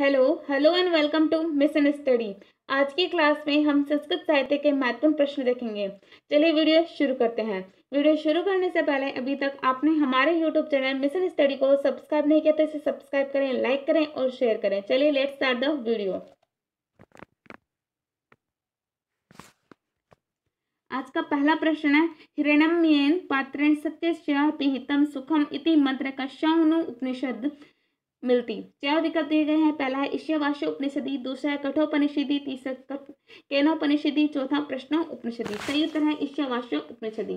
hello hello and welcome to Mission Study आज की class में हम संस्कृत साहित्य के महत्वपूर्ण प्रश्न देखेंगे चलिए वीडियो शुरू करते हैं वीडियो शुरू करने से पहले अभी तक आपने हमारे यूट्यूब चैनल मिशन स्टडी को सब्सक्राइब नहीं किया तो इसे सब्सक्राइब करें लाइक करें और शेयर करें चलिए लेट स्टार्ट द वीडियो आज का पहला प्रश्न है हिरण्यम पात्रेण सत्य पिहितम सुखम इति मंत्र कश्यानु उपनिषद मिलती चार विकल्प दिए गए हैं पहला है ईश्यवास्य उपनिषदि दूसरा है कठोपनिषदि तीसरा केनोपनिषदि चौथा प्रश्न उपनिषदि सही उत्तर है ईश्यवास्य उपनिषदि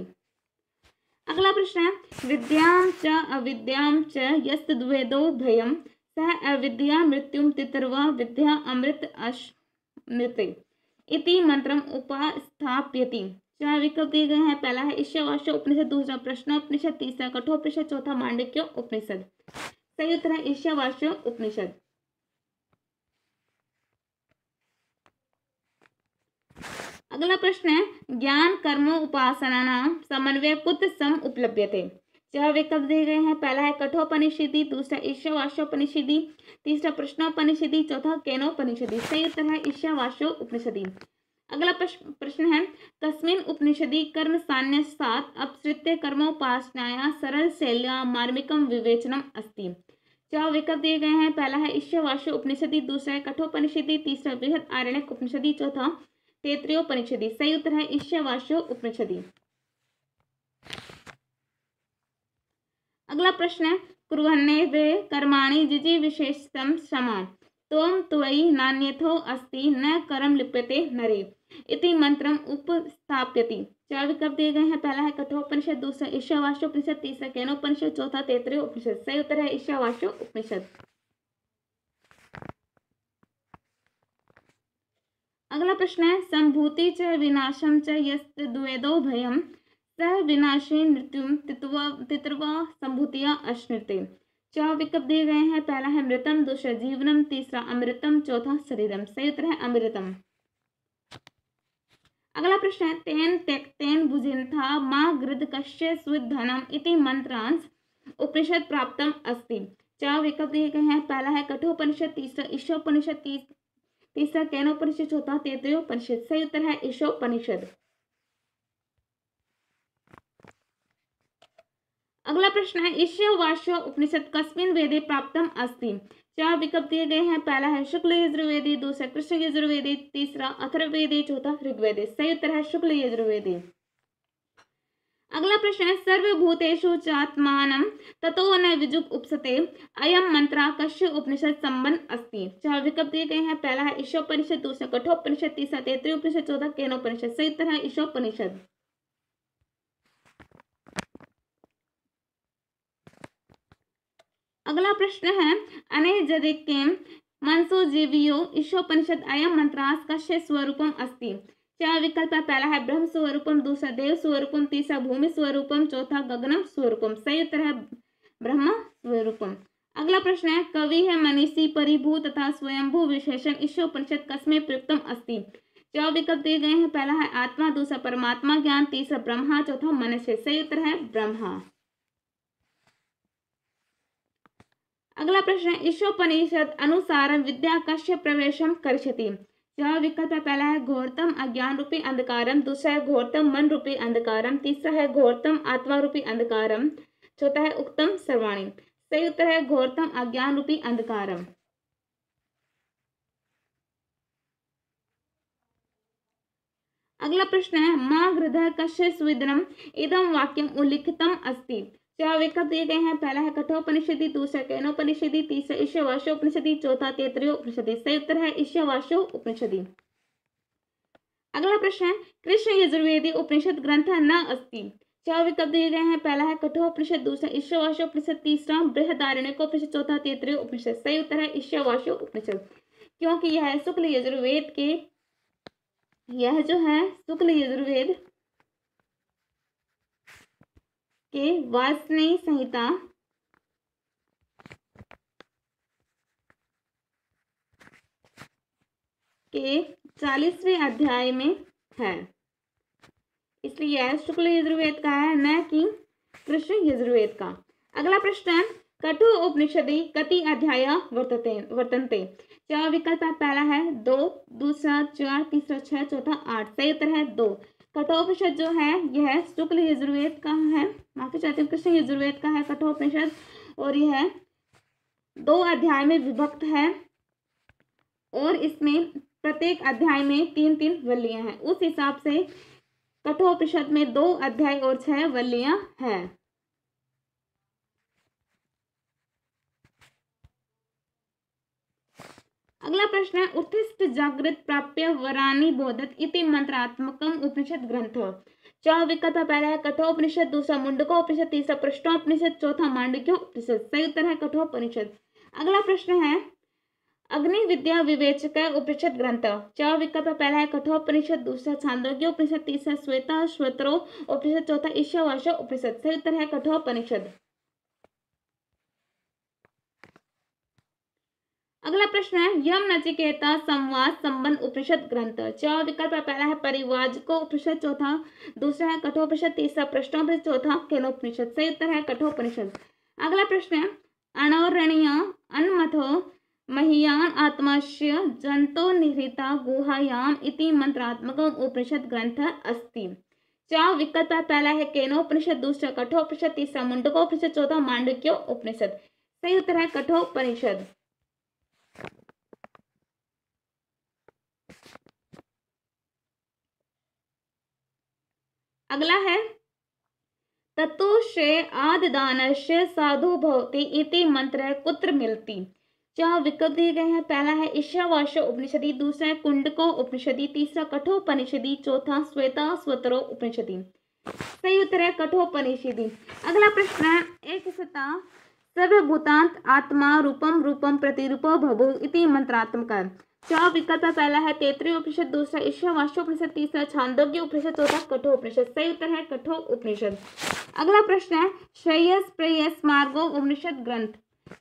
अगला प्रश्न है विद्याम च अविद्याम च यस्त द्वेदो भयम सह अविद्या मृत्युम तितरवा विद्या अमृत अश मृत इति मंत्र उपस्थाप्यति चार विकल्प दिए गए हैं पहला है ईश्यवास्य उपनिषद दूसरा प्रश्न उपनिषद तीसरा कठोपनिषद चौथा मांडिक्य उपनिषद सही उत्तर है ईशावास्य उपनिषद अगला प्रश्न है ज्ञान कर्मों उपासना नाम समन्वय पुत्र सम उपलब्ध थे चार विकल्प दिए गए हैं पहला है कठोपनिषदी दूसरा ईश्वाशोपनिषदी तीसरा प्रश्नोपनिषदी चौथा केनोपनिषदि सही उत्तर है ईश्वाशो उपनिषदी अगला प्रश्न है तस्मिन उपनिषदि कर्म सान्य सात अपसृत्य कर्मोपासनाया सरल शैलिया मार्मिकम विवेचनम अस्ति चार विकल्प दिए गए हैं पहला है ईश्ववाश उपनिषदि दूसरा है कठोपनिषदि तीसरा बृहद आरण्य उपनिषदि चौथा तेत्रियोपनिषदि सही उत्तर है ईश्ववाश उपनिषदि अगला प्रश्न है कुरहन्ने वे कर्माणी जिजी विशेषतम समान तोम त्वयि नान्यथो अस्ति न कर्म लिप्यते नरे इति मंत्रम उपस्थाप्यति चार विकल्प दिए गए हैं पहला है कठोपनिषद दूसरा ईशावास्य उपनिषद तीसरा कैनोपनिषद चौथा तेतरे उपनिषद सही उत्तर है ईशावास्य उपनिषद अगला प्रश्न है संभूति च विनाशम च यस्त द्वेदो भयम सह विनाशे मृत्युम तित्वा तित्रवा संभूतिया अश्नते चार विकल्प दिए गए हैं पहला है मृतम दूसरा जीवनम तीसरा अमृतम चौथा शरीरम सही उत्तर है अमृतम अगला प्रश्न है तेन तेक तेन भुजिन था मा गृद कश्य सुधनम इति मंत्रांश उपनिषद प्राप्तम अस्ति चार विकल्प दिए गए हैं पहला है कठोपनिषद तीसरा ईशोपनिषद तीसरा कैनोपनिषद चौथा तेतोपनिषद सही उत्तर है ईशोपनिषद अगला प्रश्न है ईश्य वर्ष उपनिषद कस्मिन वेदे प्राप्तम अस्ति चार विकल्प दिए गए हैं पहला है शुक्ल यजुर्वेदी दूसरा कृष्ण यजुर्वेदी तीसरा अथर्वेदी चौथा ऋग्वेदी सही उत्तर है शुक्ल यजुर्वेदी अगला प्रश्न है सर्वभूतेषु चात्मान ततो न विजुग उपसते अयम मंत्र कश्य उपनिषद संबंध अस्ति चार विकल्प दिए गए हैं पहला है ईशोपनिषद दूसरा कठोपनिषद तीसरा तेतरी उपनिषद चौथा केनोपनिषद सही उत्तर है ईशोपनिषद अगला प्रश्न है अनेजरे के मनसो जीवियो ईशोपनिषद अयम मंत्रास का कश्य स्वरूपम अस्ति क्या विकल्प है पहला है ब्रह्म स्वरूपम दूसरा देव स्वरूपम तीसरा भूमि स्वरूपम चौथा गगनम स्वरूपम सही उत्तर है ब्रह्म स्वरूपम अगला प्रश्न है कवि है मनीषी परिभू तथा स्वयंभू विशेषण ईश्वोपनिषद कस्मे प्रयुक्तम अस्ति क्या विकल्प दिए गए हैं पहला है आत्मा दूसरा परमात्मा ज्ञान तीसरा ब्रह्मा चौथा मनुष्य सही उत्तर है ब्रह्मा अगला प्रश्न ईशोपनिषद अनुसार विद्या कश्य प्रवेश करती जहाँ विकल्प पहला है घोरतम अज्ञान रूपी अंधकार दूसरा है घोरतम मन रूपी अंधकार तीसरा है घोरतम आत्मा रूपी अंधकार चौथा है उक्तम सर्वाणी सही उत्तर है घोरतम अज्ञान रूपी अंधकार अगला प्रश्न है माँ हृदय कश्य सुविधनम इदम वाक्यम उल्लिखितम अस्त क्या विकल्प दिए गए हैं पहला है कठोपनिषदि दूसरा कैनोपनिषदि तीसरा ईश्ववाशो उपनिषदि चौथा तेतरियो उपनिषदि सही उत्तर है ईश्ववाशो उपनिषदि अगला प्रश्न है कृष्ण यजुर्वेदी उपनिषद ग्रंथ न अस्ति चार विकल्प दिए गए हैं पहला है कठोपनिषद दूसरा ईश्ववाशो उपनिषद तीसरा बृहदारण्य को उपनिषद चौथा तेतरे उपनिषद सही उत्तर है ईश्ववाशो उपनिषद क्योंकि यह शुक्ल यजुर्वेद के यह जो है शुक्ल यजुर्वेद के वासनी संहिता के चालीसवें अध्याय में है इसलिए यह शुक्ल यजुर्वेद का है न कि कृष्ण यजुर्वेद का अगला प्रश्न कठो उपनिषदि कति अध्याय वर्तते वर्तनते चार विकल्प पहला है दो दूसरा चार तीसरा छह चौथा आठ सही उत्तर है दो कठोपनिषद जो है यह शुक्ल यजुर्वेद का है माफी चाहती हूँ कृष्ण यजुर्वेद का है कठोपनिषद और यह है दो अध्याय में विभक्त है और इसमें प्रत्येक अध्याय में तीन तीन वल्लियाँ हैं उस हिसाब से कठोपनिषद में दो अध्याय और छह वल्लियाँ हैं अगला प्रश्न है उत्थिष्ट जागृत प्राप्य वरानी बोधत इति मंत्रात्मकम उपनिषद ग्रंथ चार विकल्प पहला है कठोपनिषद दूसरा मुंडको उपनिषद तीसरा प्रश्नोपनिषद चौथा मांडव्य उपनिषद सही उत्तर है कठोपनिषद अगला प्रश्न है अग्नि विद्या विवेचक उपनिषद ग्रंथ चार विकल्प पहला है कठोपनिषद दूसरा छांदोग्य उपनिषद तीसरा श्वेता श्वत्रो उपनिषद चौथा ईशावास उपनिषद सही उत्तर है कठोपनिषद अगला प्रश्न है यम नचिकेता संवाद संबंध उपनिषद ग्रंथ चौ विकल्प पहला है परिवाजको उपनिषद चौथा दूसरा है कठोपनिषद तीसरा प्रश्नोपनिषद चौथा केनोपनिषद सही उत्तर है कठोपनिषद अगला प्रश्न है अणौरणीय अनमथो महियान आत्मश्य जंतो निहृता गुहायाम इति मंत्रात्मक उपनिषद ग्रंथ अस्ति चौ विकल्प पहला है केनोपनिषद दूसरा कठोपनिषद तीसरा मुंडकोपनिषद चौथा मांडक्यो उपनिषद सही उत्तर है कठोपनिषद अगला है दान से साधु भवती इति मंत्र है कुत्र मिलती चार विकल्प दिए गए हैं पहला है ईशावास उपनिषदि दूसरा है कुंडको उपनिषदि तीसरा कठोपनिषदि चौथा श्वेता स्वतरो उपनिषदि सही उत्तर है कठोपनिषदि अगला प्रश्न है एक सता सर्वभूतांत आत्मा रूपम रूपम प्रतिरूप भभु इति मंत्रात्मक चार विकल्प पहला है तेतरी उपनिषद दूसरा ईश्वर उपनिषद तीसरा छांदोग्य उपनिषद चौथा कठोर उपनिषद सही उत्तर है कठोर उपनिषद अगला प्रश्न है श्रेयस प्रेयस मार्गो उपनिषद ग्रंथ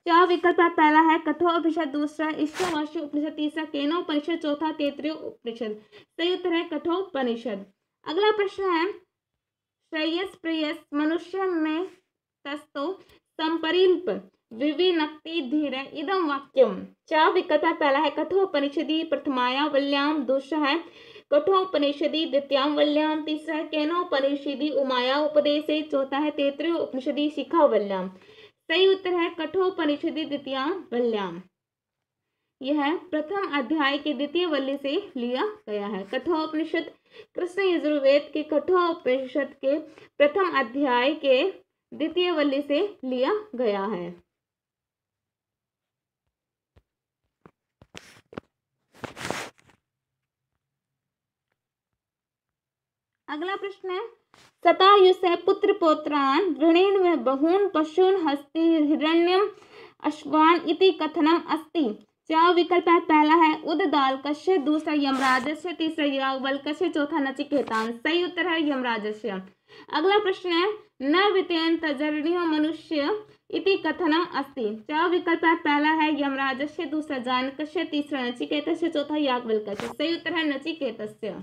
चार विकल्प पहला है कठोर उपनिषद दूसरा ईश्वर उपनिषद तीसरा केनो उपनिषद चौथा तेतरी उपनिषद सही उत्तर है कठोर उपनिषद अगला प्रश्न है श्रेयस प्रेयस मनुष्य में तस्तो संपरिल्प विविनक्ति धीर इदम वाक्यम चा विकथा पहला है कठोपनिषदी प्रथमाया वल्याम दूसरा है कठोपनिषदी द्वितीयाम वल्याम तीसरा है कैनोपनिषदी उमाया उपदेश चौथा है तेतृ उपनिषदी शिखा वल्याम सही उत्तर है कठोपनिषदि द्वितीयाम वल्याम यह प्रथम अध्याय के द्वितीय वल्ली से लिया गया है कठोपनिषद कृष्ण यजुर्वेद के कठोपनिषद के प्रथम अध्याय के द्वितीय वल्ली से लिया गया है अगला प्रश्न है सतायुष पुत्र पोत्रान ऋणेन में बहून पशुन हस्ती हिरण्यम अश्वान इति कथनम अस्ति चार विकल्प है पहला है उददाल कश्य दूसरा यमराजस्य तीसरा यागबल कश्य चौथा नचिकेतान सही उत्तर है यमराजस्य अगला प्रश्न है न वितेन तजरणीय मनुष्य इति कथनम अस्ति चार विकल्प है पहला है यमराजस्य दूसरा जानकस्य तीसरा नचिकेतस्य चौथा यागबल कश्य सही उत्तर है नचिकेतस्य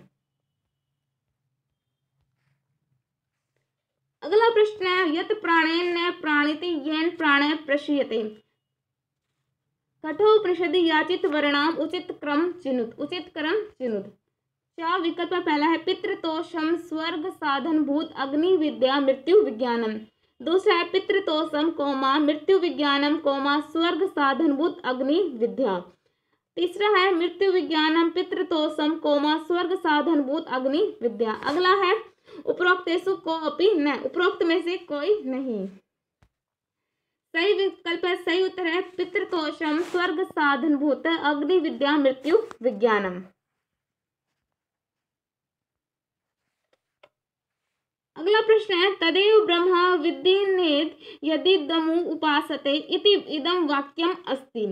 अगला प्रश्न है यत प्राणे न प्राणिति येन प्राण प्रशीयते कठोपनिषदि याचित वर्णाम उचित क्रम चिन्हुत उचित क्रम चिन्हुत चार विकल्प पहला है पितृतोषम स्वर्ग साधन भूत अग्नि विद्या मृत्यु विज्ञानम दूसरा है पितृतोषम कोमा मृत्यु विज्ञानम कोमा स्वर्ग साधन भूत अग्नि विद्या तीसरा है मृत्यु विज्ञानम पितृतोषम कोमा स्वर्ग साधन भूत अग्नि विद्या अगला है उपरोक्त कॉपी न उपरोक्त में से कोई नहीं सही विकल्प है सही उत्तर है पितृतोषम स्वर्ग साधन भूत अग्नि विद्या मृत्यु विज्ञानम अगला प्रश्न है तदेव ब्रह्मा विद्येद यदि दमु उपासते इति इदम वाक्यम अस्ति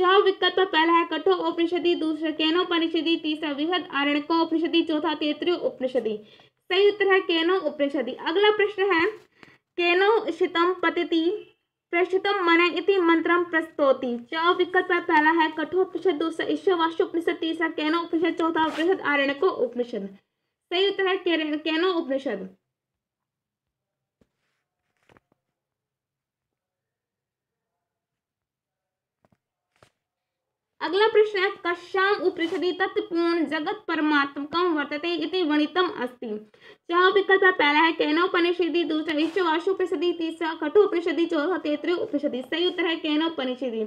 चार विकल्प पहला है कठोर उपनिषदि दूसरा केनोपनिषदि तीसरा विहद आरण्यकोपनिषदि चौथा तेतृ उपनिषदि सही उत्तर है केनो उपनिषद अगला प्रश्न है केनो शितम पतिति प्रश्नतम मन इति मंत्र प्रस्तोति चौ विकल्प पहला है कठोपनिषद दूसरा ईश्ववाश उपनिषद तीसरा केनो उपनिषद चौथा उपनिषद आरण्यको उपनिषद सही उत्तर है केनो उपनिषद अगला प्रश्न है कश्याम उपरिषदि तत्पूर्ण पूर्ण जगत परमात्मकम वर्तते इति वर्णितम अस्ति चार विकल्प पहला है कैनोपनिषदि दूसरा ईश्वाशोपनिषदि तीसरा कठोपनिषदि चौथा तेतरे उपनिषदि सही उत्तर है कैनोपनिषदि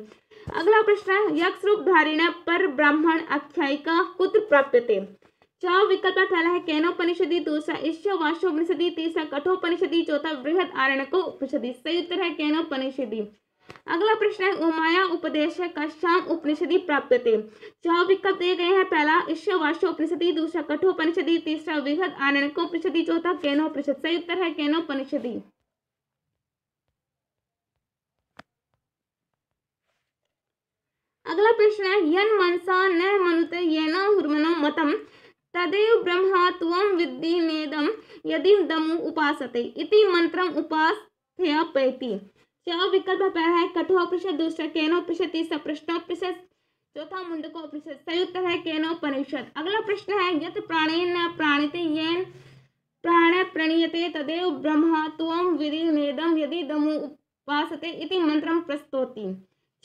अगला प्रश्न है यक्ष रूप धारिण पर ब्राह्मण आख्यायिका कुत्र प्राप्यते चार विकल्प पहला है कैनोपनिषदि दूसरा ईश्वाशोपनिषदि तीसरा कठोपनिषदि चौथा वृहद आरण्य को उपनिषदि सही उत्तर है कैनोपनिषदि अगला प्रश्न है उमाया उपदेश कश्याम उपनिषदि प्राप्त थे चार विकल्प दिए गए हैं पहला ईश्ववाश उपनिषदि दूसरा कठोपनिषदी तीसरा विहद आनंद उपनिषदी चौथा केनोपनिषद सही उत्तर है केनोपनिषदी अगला प्रश्न है यन मनसा न मनुते येनो हुर्मनो मतम तदेव ब्रह्मा त्वं विद्धि नेदम यदि दमु उपासते इति मंत्रम उपास्थया पैती विकल्प पहला है કઠોર પરિષદ दूसरा केनो परिषद तीसरा प्रश्नों परिषद चौथा मुंडकों परिषद सही उत्तर है केनो परिषद अगला प्रश्न है यद प्राणेन प्राणित येन प्राण प्रणीयते तदेव ब्रह्म विधि नेदम यदि दमु उपासते इति मंत्रम प्रस्तोति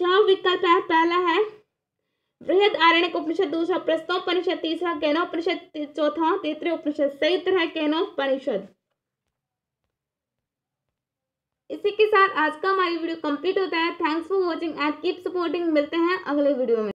जहाँ विकल्प है पहला है बृहद आरण्य उपनिषद दूसरा प्रस्तोपनिषद तीसरा केनो परिषद चौथा तेतरे उपनिषद सही उत्तर है केनो परिषद इसी के साथ आज का हमारी वीडियो कंप्लीट होता है thanks for watching and keep supporting मिलते हैं अगले वीडियो में